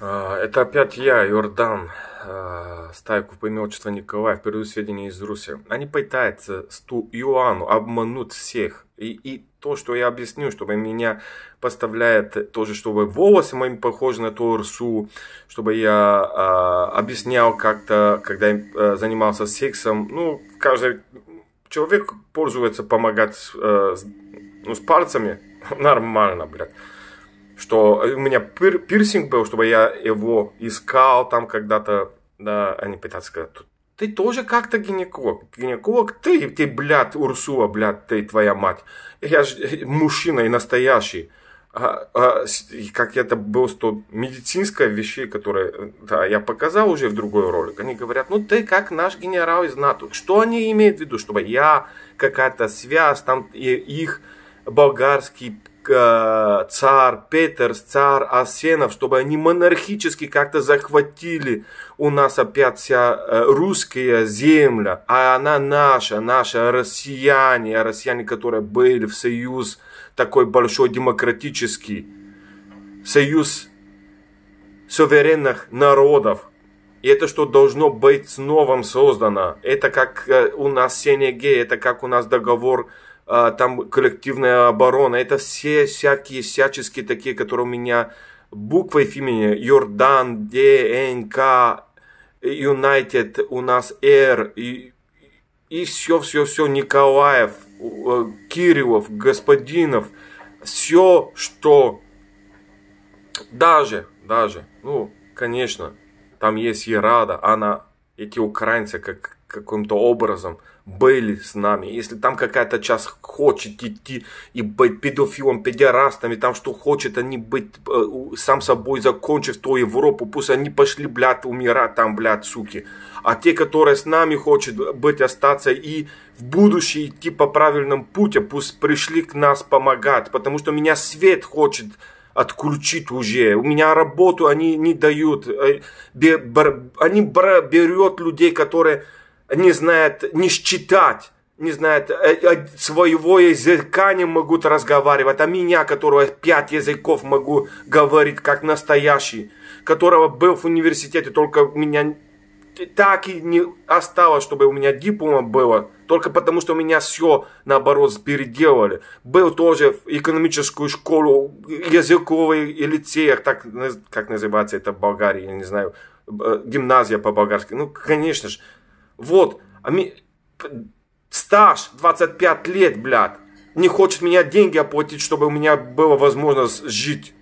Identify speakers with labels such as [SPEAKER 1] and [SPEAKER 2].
[SPEAKER 1] А, это опять я, Иордан, а, Стайков по имени отчества Николаев, передаю сведения из Руси. Они пытаются Сту Иоанну обмануть всех. И, и то, что я объясню, чтобы меня поставляет тоже, чтобы волосы мои похожи на торсу, чтобы я а, объяснял как-то, когда я а, занимался сексом. Ну, каждый человек пользуется помогать с, ну, с пальцами. Нормально, блядь что у меня пир пирсинг был, чтобы я его искал там когда-то, да, они а пытаются сказать, ты тоже как-то гинеколог. Гинеколог, ты, ты, блядь, Урсула, блядь, ты, твоя мать. Я же мужчина и настоящий. А, а, как это было, что медицинская вещи, которые да, я показал уже в другой ролик, они говорят, ну ты как наш генерал из НАТО. Что они имеют в виду, чтобы я какая-то связь, там и их болгарский Э, царь Петерс, царь Асенов, чтобы они монархически как-то захватили у нас опять вся э, русская земля, а она наша, наша россияне, россияне, которые были в союз такой большой демократический, союз суверенных народов, и это, что должно быть с новым создано. Это как э, у нас СНГ, это как у нас договор э, там коллективная оборона, это все всякие, всяческие такие, которые у меня буквы буквой имени Йордан, ДНК, Юнайтед, у нас Р, и, и все, все, все, Николаев, э, Кириллов, Господинов, все, что даже, даже, ну, конечно, там есть Ерада, она, эти украинцы как, каким-то образом были с нами. Если там какая-то часть хочет идти и быть педофилом, педерастами, там что хочет, они быть э, сам собой закончив ту Европу, пусть они пошли, блядь, умирать там, блядь, суки. А те, которые с нами хочет быть, остаться и в будущее идти по правильному пути, пусть пришли к нас помогать, потому что меня свет хочет отключить уже. У меня работу они не дают. Э, они берет людей, которые не знают не считать не знают э, э, своего языка, не могут разговаривать, а меня, которого пять языков могу говорить как настоящий, которого был в университете, только меня так и не осталось, чтобы у меня диплома было, только потому что у меня все, наоборот, переделали. Был тоже в экономическую школу, э, языковый и лицеях, так, как называется это в Болгарии, я не знаю, э, гимназия по-болгарски. Ну, конечно же. Вот. А стаж 25 лет, блядь. Не хочет меня деньги оплатить, чтобы у меня была возможность жить.